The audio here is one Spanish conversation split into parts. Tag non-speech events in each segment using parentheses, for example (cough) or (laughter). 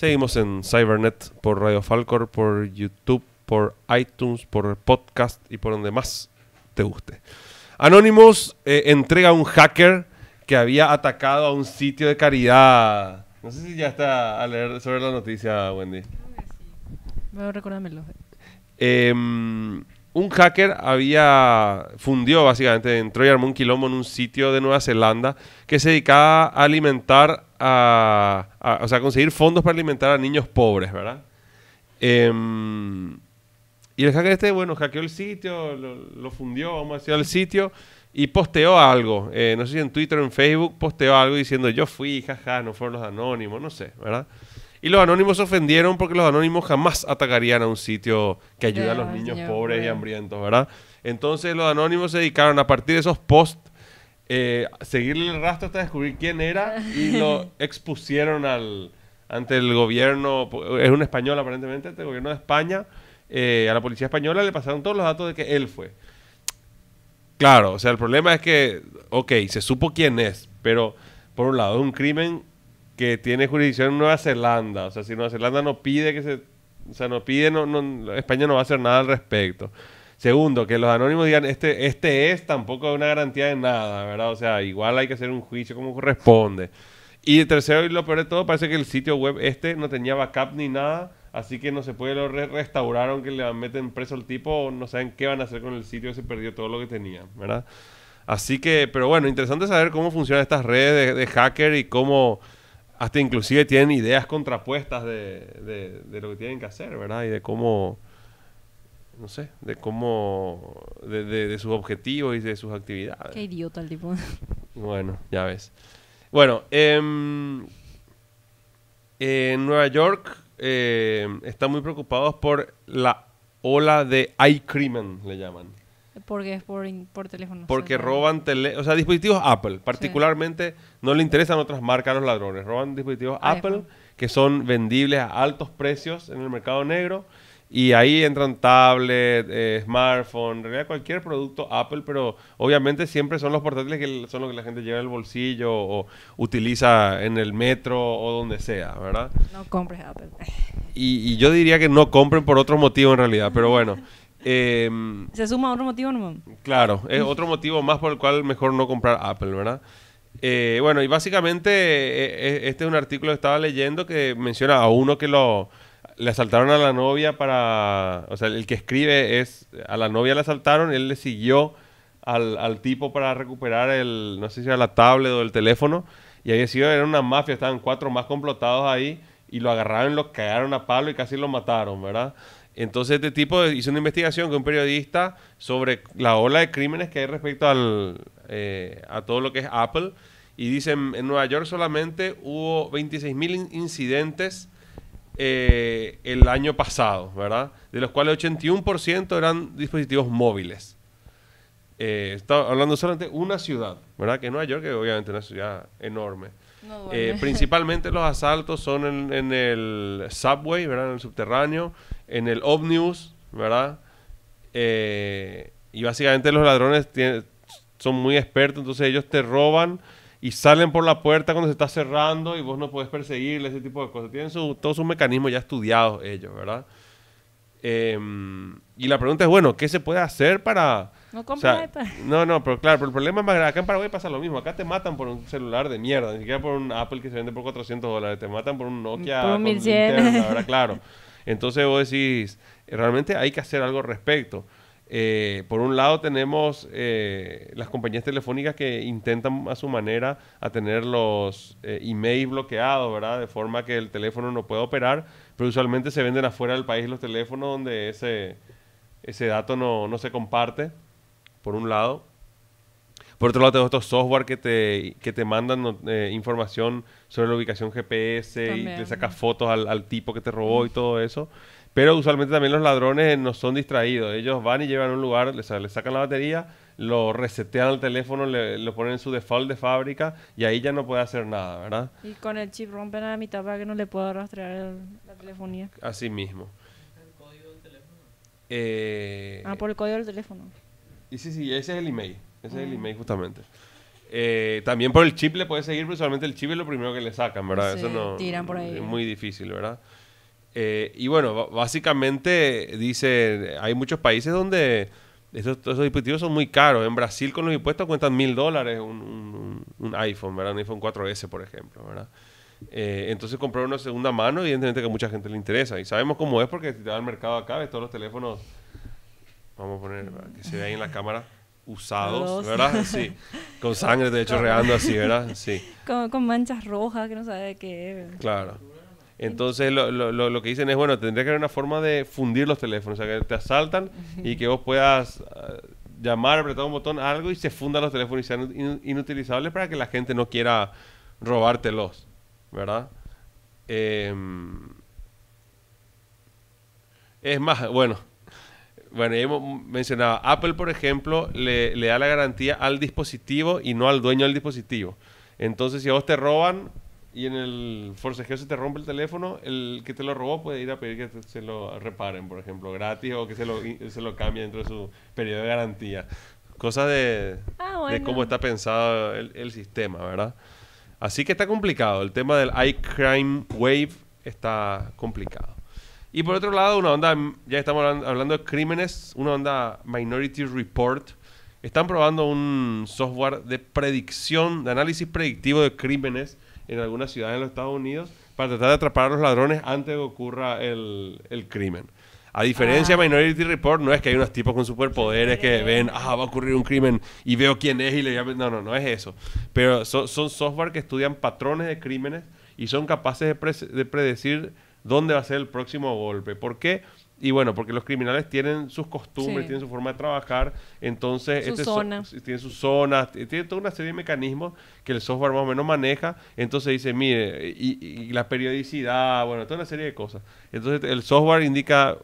Seguimos en Cybernet por Radio Falcor, por YouTube, por iTunes, por podcast y por donde más te guste. Anonymous eh, entrega a un hacker que había atacado a un sitio de caridad. No sé si ya está a leer sobre la noticia, Wendy. No, sí. Bueno, recuérdamelo. Eh, em, un hacker había fundió básicamente, entró y armó un quilombo en un sitio de Nueva Zelanda que se dedicaba a alimentar a, o sea, conseguir fondos para alimentar a niños pobres, ¿verdad? Em, y el hacker este, bueno, hackeó el sitio, lo, lo fundió, vamos a decir, al sitio y posteó algo, eh, no sé si en Twitter o en Facebook, posteó algo diciendo yo fui, jaja, no fueron los anónimos, no sé, ¿verdad? Y los anónimos se ofendieron porque los anónimos jamás atacarían a un sitio que ayuda a los niños pobres y hambrientos, ¿verdad? Entonces los anónimos se dedicaron a partir de esos posts, eh, seguirle el rastro hasta descubrir quién era y lo (laughs) expusieron al, ante el gobierno, es un español aparentemente, ante el gobierno de España, eh, a la policía española le pasaron todos los datos de que él fue. Claro, o sea, el problema es que, ok, se supo quién es, pero por un lado es un crimen que tiene jurisdicción en Nueva Zelanda. O sea, si Nueva Zelanda no pide que se... O sea, no pide, no, España no va a hacer nada al respecto. Segundo, que los anónimos digan, este, este es tampoco una garantía de nada, ¿verdad? O sea, igual hay que hacer un juicio como corresponde. Y tercero, y lo peor de todo, parece que el sitio web este no tenía backup ni nada. Así que no se puede, lo restauraron, que le meten preso al tipo, no saben qué van a hacer con el sitio, se perdió todo lo que tenía, ¿verdad? Así que, pero bueno, interesante saber cómo funcionan estas redes de, hacker y cómo hasta inclusive tienen ideas contrapuestas de, lo que tienen que hacer, ¿verdad? Y de cómo, no sé, de cómo, de, de, sus objetivos y de sus actividades. Qué idiota el tipo. (laughs) Bueno, ya ves. Bueno, em, en Nueva York eh, están muy preocupados por la ola de iCrimen, le llaman. Porque es por, por teléfono. Porque roban tele, o sea, dispositivos Apple. Particularmente no le interesan otras marcas a los ladrones. Roban dispositivos Apple que son vendibles a altos precios en el mercado negro y ahí entran tablet, eh, smartphone, en realidad cualquier producto Apple, pero obviamente siempre son los portátiles que son los que la gente lleva en el bolsillo o utiliza en el metro o donde sea, ¿verdad? No compres Apple. Y, yo diría que no compren por otro motivo en realidad, pero bueno. (laughs) Se em, suma otro motivo, ¿no? Claro, es otro motivo más por el cual mejor no comprar Apple, ¿verdad? Eh, bueno, y básicamente eh, este es un artículo que estaba leyendo que menciona a uno que lo le asaltaron a la novia para. O sea, el que escribe es. A la novia le asaltaron, él le siguió al, tipo para recuperar el. No sé si era la tablet o el teléfono. Y había sido, era una mafia, estaban cuatro más complotados ahí. Y lo agarraron, lo cagaron a palo y casi lo mataron, ¿verdad? Entonces, este tipo hizo una investigación con un periodista sobre la ola de crímenes que hay respecto al, eh, a todo lo que es Apple. Y dicen, en Nueva York solamente hubo 26.000 incidentes eh, el año pasado, ¿verdad? De los cuales 81% eran dispositivos móviles. Eh, estaba hablando solamente de una ciudad, ¿verdad? Que Nueva York, que obviamente es una ciudad enorme. Eh, principalmente los asaltos son en, el subway, ¿verdad? En el subterráneo, en el ómnibus, ¿verdad? Eh, y básicamente los ladrones son muy expertos, entonces ellos te roban y salen por la puerta cuando se está cerrando y vos no podés perseguirle, ese tipo de cosas. Tienen todos sus mecanismos ya estudiados ellos, ¿verdad? Em, y la pregunta es, bueno, ¿qué se puede hacer para... No o No, no, pero claro, pero el problema es más grande. Acá en Paraguay pasa lo mismo. Acá te matan por un celular de mierda, ni siquiera por un Apple que se vende por 400 dólares. Te matan por un Nokia. Por un (laughs) Claro. Entonces vos decís, realmente hay que hacer algo al respecto. Eh, por un lado tenemos eh, las compañías telefónicas que intentan a su manera a tener los e eh, emails bloqueados, ¿verdad? De forma que el teléfono no pueda operar, pero usualmente se venden afuera del país los teléfonos donde ese, dato no se comparte, por un lado. Por otro lado, tengo estos software que te, te mandan eh, información sobre la ubicación GPS y te sacas fotos al, tipo que te robó y todo eso. Pero usualmente también los ladrones eh, no son distraídos. Ellos van y llevan a un lugar, le sacan la batería, lo resetean al teléfono, lo ponen en su default de fábrica y ahí ya no puede hacer nada, ¿verdad? Y con el chip rompen a la mitad para que no le pueda rastrear la telefonía. Así mismo. ¿El código del teléfono? Eh, ah, por el código del teléfono. Y sí, sí, ese es el email ese es el mm. email justamente. Eh, también por el chip le puedes seguir, pero solamente el chip es lo primero que le sacan, ¿verdad? Eso no. Tiran por ahí. Es muy difícil, ¿verdad? Eh, y bueno, básicamente dice, hay muchos países donde esos, dispositivos son muy caros. En Brasil con los impuestos cuentan mil dólares un, iPhone, ¿verdad? Un iPhone 4S, por ejemplo, ¿verdad? Eh, entonces comprar uno de segunda mano, evidentemente que a mucha gente le interesa. Y sabemos cómo es porque si te da el mercado acá, ves todos los teléfonos. Vamos a poner, que se ve ahí en la cámara usados, ¿verdad? Sí. Con sangre, de hecho, reando así, ¿verdad? Sí. (laughs) Con, manchas rojas que no sabe de qué. Claro. Entonces, lo, que dicen es, bueno, tendría que haber una forma de fundir los teléfonos. O sea, que te asaltan y que vos puedas... Eh, llamar, apretar un botón, algo y se fundan los teléfonos y sean inutilizables para que la gente no quiera robártelos, ¿verdad? Em, es más, bueno, bueno, ya hemos mencionado, Apple, por ejemplo, le, da la garantía al dispositivo y no al dueño del dispositivo. Entonces, si a vos te roban y en el forcejeo se te rompe el teléfono, el que te lo robó puede ir a pedir que se lo reparen, por ejemplo, gratis o que se lo, se cambie dentro de su periodo de garantía. Cosa de, ah, cómo está pensado el, el sistema, ¿verdad? Así que está complicado. El tema del iCrime Wave está complicado. Y por otro lado, una onda, mm, ya estamos hablando de crímenes, una onda Minority Report. Están probando un software de predicción, de análisis predictivo de crímenes en algunas ciudades de los Estados Unidos para tratar de atrapar a los ladrones antes de que ocurra el, crimen. A diferencia de ah. Minority Report, no es que hay unos tipos con superpoderes que ven, ah, va a ocurrir un crimen y veo quién es y le llaman. No, no, no es eso. Pero son software que estudian patrones de crímenes y son capaces de predecir dónde va a ser el próximo golpe. ¿Por qué? Y bueno, porque los criminales tienen sus costumbres, tienen su forma de trabajar, entonces su este tienen sus zonas, tiene toda una serie de mecanismos que el software más o menos maneja, entonces dice, mire, y, la periodicidad, bueno, toda una serie de cosas. Entonces el software indica,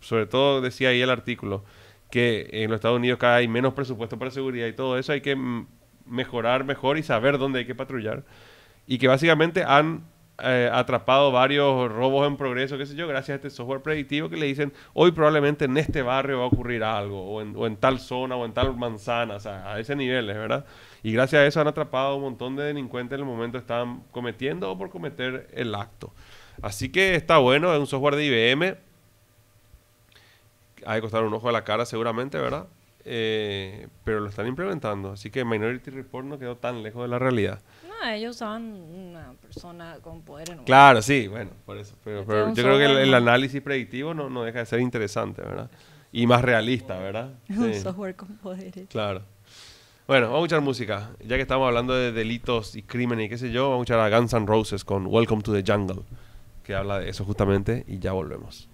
sobre todo decía ahí el artículo, que en los Estados Unidos cada vez hay menos presupuesto para seguridad y todo eso, hay que mejorar mejor y saber dónde hay que patrullar. Y que básicamente han eh, atrapado varios robos en progreso, qué sé yo, gracias a este software predictivo que le dicen, hoy probablemente en este barrio va a ocurrir algo, o en, tal zona, o en tal manzana, o sea, a ese nivel, ¿verdad? Y gracias a eso han atrapado un montón de delincuentes en el momento que están cometiendo o por cometer el acto. Así que está bueno, es un software de IBM. Hay que costar un ojo a la cara seguramente, ¿verdad? eh, pero lo están implementando. Así que Minority Report no quedó tan lejos de la realidad. No, ellos usaban una persona con poder en Claro, sí, bueno, por eso. Pero, yo creo que el, análisis predictivo no, no deja de ser interesante, ¿verdad? Y más realista, ¿verdad? (laughs) Un software con poderes. Claro. Bueno, vamos a escuchar música. Ya que estamos hablando de delitos y crímenes y qué sé yo, vamos a escuchar a Guns N' Roses con Welcome to the Jungle, que habla de eso justamente, y ya volvemos.